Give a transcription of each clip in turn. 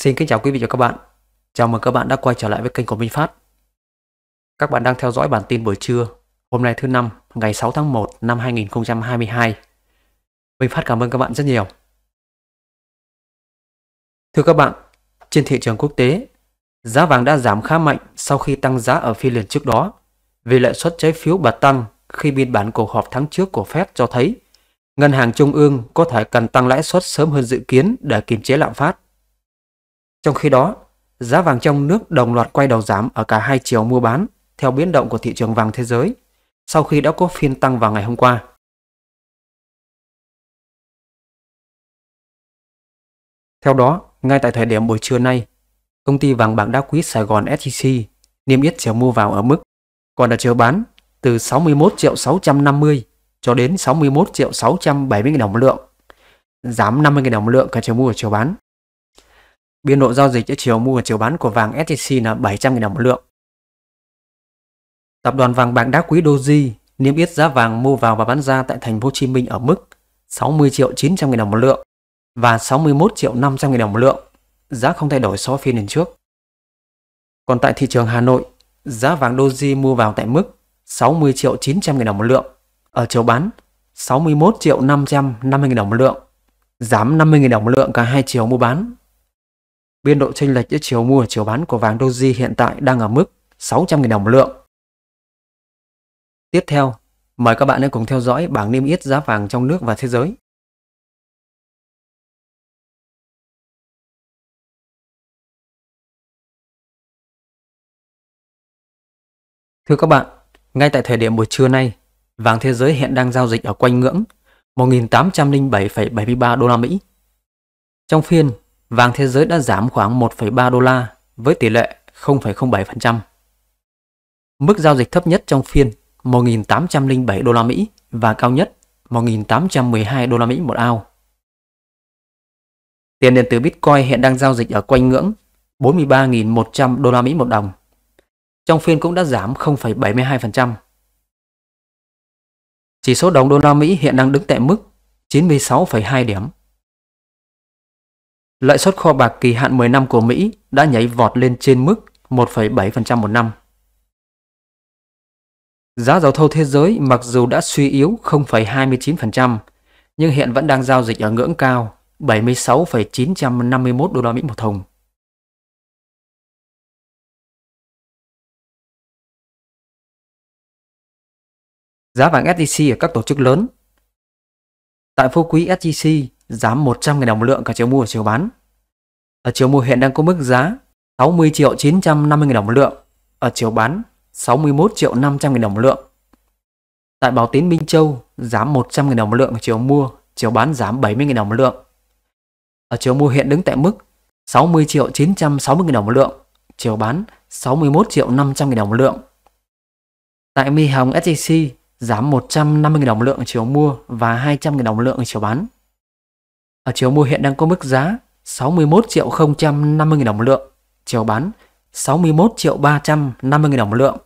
Xin kính chào quý vị và các bạn. Chào mừng các bạn đã quay trở lại với kênh của Minh Phát. Các bạn đang theo dõi bản tin buổi trưa, hôm nay thứ năm, ngày 6 tháng 1 năm 2022. Minh Phát cảm ơn các bạn rất nhiều. Thưa các bạn, trên thị trường quốc tế, giá vàng đã giảm khá mạnh sau khi tăng giá ở phiên liền trước đó vì lợi suất trái phiếu bật tăng khi biên bản cuộc họp tháng trước của Fed cho thấy ngân hàng trung ương có thể cần tăng lãi suất sớm hơn dự kiến để kiềm chế lạm phát. Trong khi đó, giá vàng trong nước đồng loạt quay đầu giảm ở cả hai chiều mua bán theo biến động của thị trường vàng thế giới sau khi đã có phiên tăng vào ngày hôm qua. Theo đó, ngay tại thời điểm buổi trưa nay, công ty vàng bạc đá quý Sài Gòn SJC e niêm yết chiều mua vào ở mức còn là chiều bán từ 61 triệu 650 cho đến 61 triệu 670 000 đồng một lượng, giảm 50 000 đồng một lượng cả chiều mua và chiều bán. Biên độ giao dịch giữa chiều mua và chiều bán của vàng SJC là 700.000 đồng một lượng. Tập đoàn vàng bạc đá quý Doji niêm yết giá vàng mua vào và bán ra tại thành phố Hồ Chí Minh ở mức 60 triệu 900 000 đồng một lượng và 61 triệu 500 000 đồng một lượng, giá không thay đổi so với phiên liền trước. Còn tại thị trường Hà Nội, giá vàng Doji mua vào tại mức 60 triệu 900 000 đồng một lượng, ở chiều bán 61 triệu 550 000 đồng một lượng, giảm 50 000 đồng một lượng cả hai chiều mua bán biên độ chênh lệch giữa chiều mua và chiều bán của vàng Doji hiện tại đang ở mức 600.000 đồng một lượng. Tiếp theo, mời các bạn hãy cùng theo dõi bảng niêm yết giá vàng trong nước và thế giới. Thưa các bạn, ngay tại thời điểm buổi trưa nay, vàng thế giới hiện đang giao dịch ở quanh ngưỡng 1.807,73 đô la Mỹ. Trong phiên, vàng thế giới đã giảm khoảng 1,3 đô la với tỷ lệ 0,07%. Mức giao dịch thấp nhất trong phiên 1.807 đô la Mỹ và cao nhất 1.812 đô la Mỹ một ao. Tiền điện tử Bitcoin hiện đang giao dịch ở quanh ngưỡng 43.100 đô la Mỹ một đồng. Trong phiên cũng đã giảm 0,72%. Chỉ số đồng đô la Mỹ hiện đang đứng tại mức 96,2 điểm. Lãi suất kho bạc kỳ hạn 10 năm của Mỹ đã nhảy vọt lên trên mức 1,7% một năm. Giá dầu thô thế giới mặc dù đã suy yếu 0,29%, nhưng hiện vẫn đang giao dịch ở ngưỡng cao 76,951 đô la Mỹ một thùng. Giá vàng SJC ở các tổ chức lớn Tại phố quý SJC Giá 100.000 đồng một lượng cả chiều mua và chiều bán. Ở chiều mua hiện đang có mức giá 60 triệu 950 000 đồng một lượng, ở chiều bán 61 triệu 500 000 đồng một lượng. Tại Bảo Tín Minh Châu, giá 100 000 đồng một lượng ở chiều mua, chiều bán giảm 70 000 đồng một lượng. Ở chiều mua hiện đứng tại mức 60 triệu 960 000 đồng một lượng, chiều bán 61 triệu 500 000 đồng một lượng. Tại Mi Hồng SJC, giảm 150 000 đồng một lượng chiều mua và 200 000 đồng một lượng chiều bán. Ở chiều mua hiện đang có mức giá 61 triệu 050 nghìn đồng một lượng, chiều bán 61 triệu 350 nghìn đồng một lượng.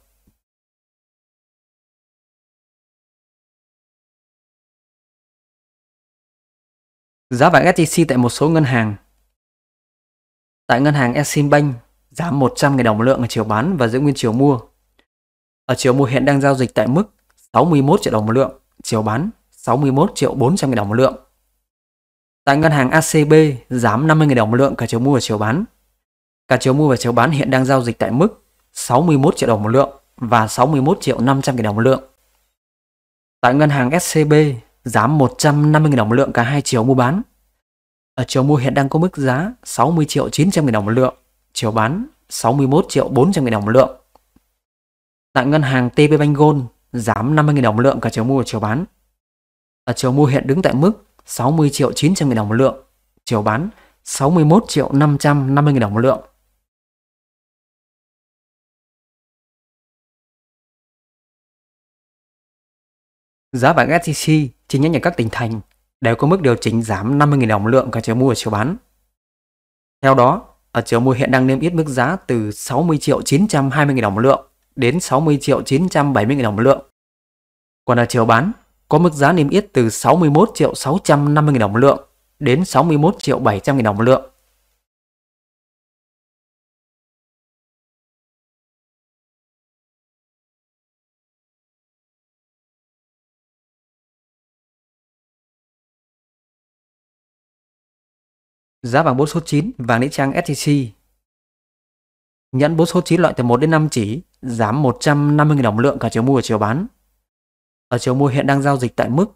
Giá vàng SJC tại một số ngân hàng Tại ngân hàng Eximbank giảm 100 000 đồng một lượng ở chiều bán và giữ nguyên chiều mua. Ở chiều mua hiện đang giao dịch tại mức 61 triệu đồng một lượng, chiều bán 61 triệu 400 000 đồng một lượng. Tại ngân hàng ACB giảm 50.000 đồng một lượng cả chiều mua và chiều bán. Cả chiều mua và chiều bán hiện đang giao dịch tại mức 61 triệu đồng một lượng và 61 triệu 500 000 đồng một lượng. Tại ngân hàng SCB giảm 150.000 đồng một lượng cả hai chiều mua bán. Ở chiều mua hiện đang có mức giá 60 triệu 900 000 đồng một lượng, chiều bán 61 triệu 400 000 đồng một lượng. Tại ngân hàng TP Bank Gold giảm 50.000 đồng một lượng cả chiều mua và chiều bán. Ở chiều mua hiện đứng tại mức 60 triệu 900 nghìn đồng một lượng, chiều bán 61 triệu 550 nghìn đồng một lượng. Giá vàng SJC chi nhánh ở các tỉnh thành đều có mức điều chỉnh giảm 50 nghìn đồng một lượng cả chiều mua và chiều bán. Theo đó, ở chiều mua hiện đang niêm yết mức giá từ 60 triệu 920 nghìn đồng một lượng đến 60 triệu 970 nghìn đồng một lượng. Còn ở chiều bán có mức giá niêm yết từ 61 triệu 650 nghìn đồng lượng đến 61 triệu 700 nghìn đồng lượng. Giá vàng bốn số 9, vàng nữ trang SJC. Nhẫn bốn số 9 loại từ 1 đến 5 chỉ, giảm 150.000 đồng lượng cả chiều mua và chiều bán, ở chiều mua hiện đang giao dịch tại mức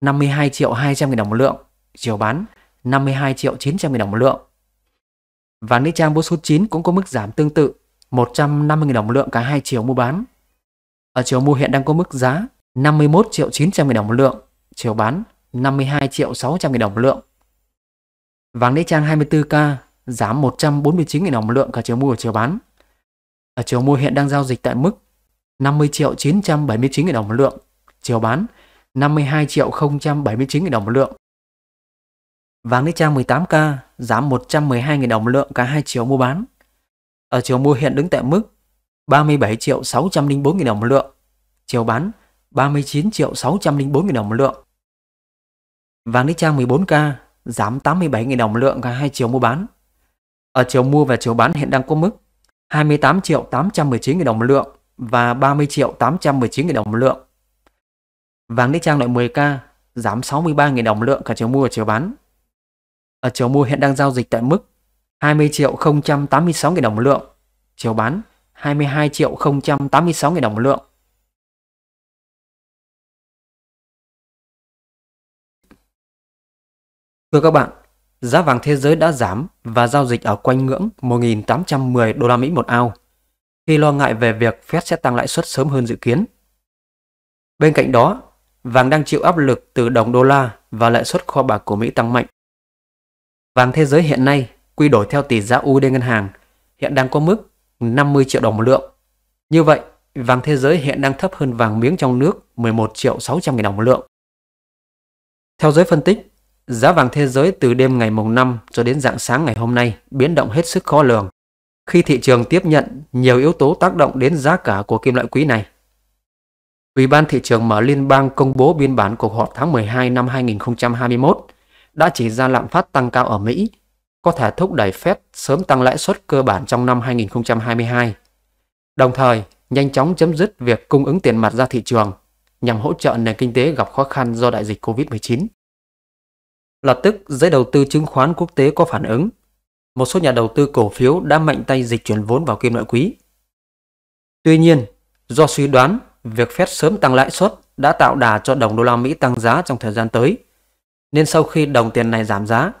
52 triệu 200 000 đồng một lượng, chiều bán 52 triệu 900 000 đồng một lượng. Vàng nữ trang bốn số 9 cũng có mức giảm tương tự 150.000 đồng một lượng cả hai chiều mua bán. Ở chiều mua hiện đang có mức giá 51 triệu 900 000 đồng một lượng, chiều bán 52 triệu 600 000 đồng một lượng. Vàng nữ trang 24K giảm 149 000 đồng một lượng cả chiều mua và chiều bán. Ở chiều mua hiện đang giao dịch tại mức 50 triệu 979 000 đồng một lượng, chiều bán 52 triệu 079 nghìn đồng một lượng. Vàng nữ trang 18K giảm 112 nghìn đồng một lượng cả hai chiều mua bán. Ở chiều mua hiện đứng tại mức 37 triệu 604 nghìn đồng một lượng. Chiều bán 39 triệu 604 nghìn đồng một lượng. Vàng nữ trang 14K giảm 87 nghìn đồng một lượng cả hai chiều mua bán. Ở chiều mua và chiều bán hiện đang có mức 28 triệu 819 nghìn đồng một lượng và 30 triệu 819 nghìn đồng một lượng. Vàng Nick Trang loại 10k, giảm 63.000 đồng lượng cả chiều mua và chiều bán. Ở chiều mua hiện đang giao dịch tại mức 20 triệu 086.000 đồng lượng, chiều bán 22 triệu 086.000 đồng lượng. Thưa các bạn, giá vàng thế giới đã giảm và giao dịch ở quanh ngưỡng 1.810 đô la Mỹ một ao khi lo ngại về việc Fed sẽ tăng lãi suất sớm hơn dự kiến. Bên cạnh đó, vàng đang chịu áp lực từ đồng đô la và lãi suất kho bạc của Mỹ tăng mạnh. Vàng thế giới hiện nay quy đổi theo tỷ giá USD ngân hàng hiện đang có mức 50 triệu đồng một lượng. Như vậy, vàng thế giới hiện đang thấp hơn vàng miếng trong nước 11 triệu 600 nghìn đồng một lượng. Theo giới phân tích, giá vàng thế giới từ đêm ngày mùng 5 cho đến dạng sáng ngày hôm nay biến động hết sức khó lường khi thị trường tiếp nhận nhiều yếu tố tác động đến giá cả của kim loại quý này. Ủy ban thị trường mở liên bang công bố biên bản cuộc họp tháng 12 năm 2021 đã chỉ ra lạm phát tăng cao ở Mỹ có thể thúc đẩy Fed sớm tăng lãi suất cơ bản trong năm 2022, đồng thời nhanh chóng chấm dứt việc cung ứng tiền mặt ra thị trường nhằm hỗ trợ nền kinh tế gặp khó khăn do đại dịch COVID-19. Lập tức, giới đầu tư chứng khoán quốc tế có phản ứng. Một số nhà đầu tư cổ phiếu đã mạnh tay dịch chuyển vốn vào kim loại quý. Tuy nhiên, do suy đoán việc Fed sớm tăng lãi suất đã tạo đà cho đồng đô la Mỹ tăng giá trong thời gian tới. Nên sau khi đồng tiền này giảm giá,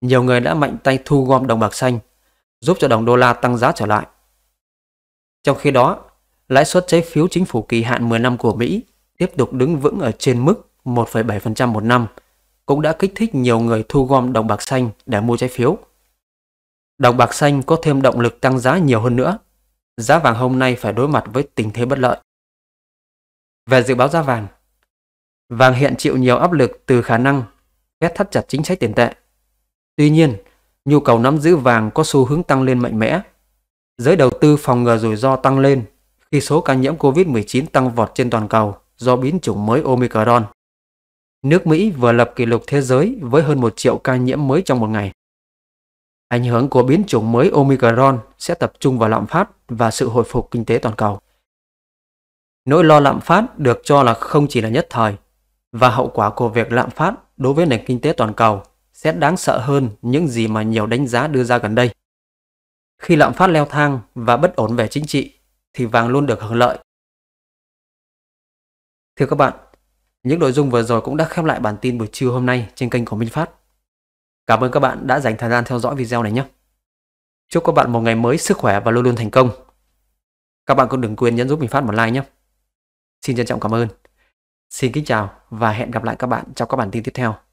nhiều người đã mạnh tay thu gom đồng bạc xanh, giúp cho đồng đô la tăng giá trở lại. Trong khi đó, lãi suất trái phiếu chính phủ kỳ hạn 10 năm của Mỹ tiếp tục đứng vững ở trên mức 1,7% một năm, cũng đã kích thích nhiều người thu gom đồng bạc xanh để mua trái phiếu. Đồng bạc xanh có thêm động lực tăng giá nhiều hơn nữa. Giá vàng hôm nay phải đối mặt với tình thế bất lợi. Về dự báo giá vàng Vàng hiện chịu nhiều áp lực từ khả năng Fed thắt chặt chính sách tiền tệ. Tuy nhiên, nhu cầu nắm giữ vàng có xu hướng tăng lên mạnh mẽ. Giới đầu tư phòng ngừa rủi ro tăng lên khi số ca nhiễm COVID-19 tăng vọt trên toàn cầu do biến chủng mới Omicron. Nước Mỹ vừa lập kỷ lục thế giới với hơn 1 triệu ca nhiễm mới trong một ngày. Ảnh hưởng của biến chủng mới Omicron sẽ tập trung vào lạm phát và sự hồi phục kinh tế toàn cầu. Nỗi lo lạm phát được cho là không chỉ là nhất thời, và hậu quả của việc lạm phát đối với nền kinh tế toàn cầu sẽ đáng sợ hơn những gì mà nhiều đánh giá đưa ra gần đây. Khi lạm phát leo thang và bất ổn về chính trị, thì vàng luôn được hưởng lợi. Thưa các bạn, những nội dung vừa rồi cũng đã khép lại bản tin buổi trưa hôm nay trên kênh của Minh Phát. Cảm ơn các bạn đã dành thời gian theo dõi video này nhé. Chúc các bạn một ngày mới sức khỏe và luôn luôn thành công. Các bạn cũng đừng quên nhấn giúp mình phát một like nhé. Xin trân trọng cảm ơn. Xin kính chào và hẹn gặp lại các bạn trong các bản tin tiếp theo.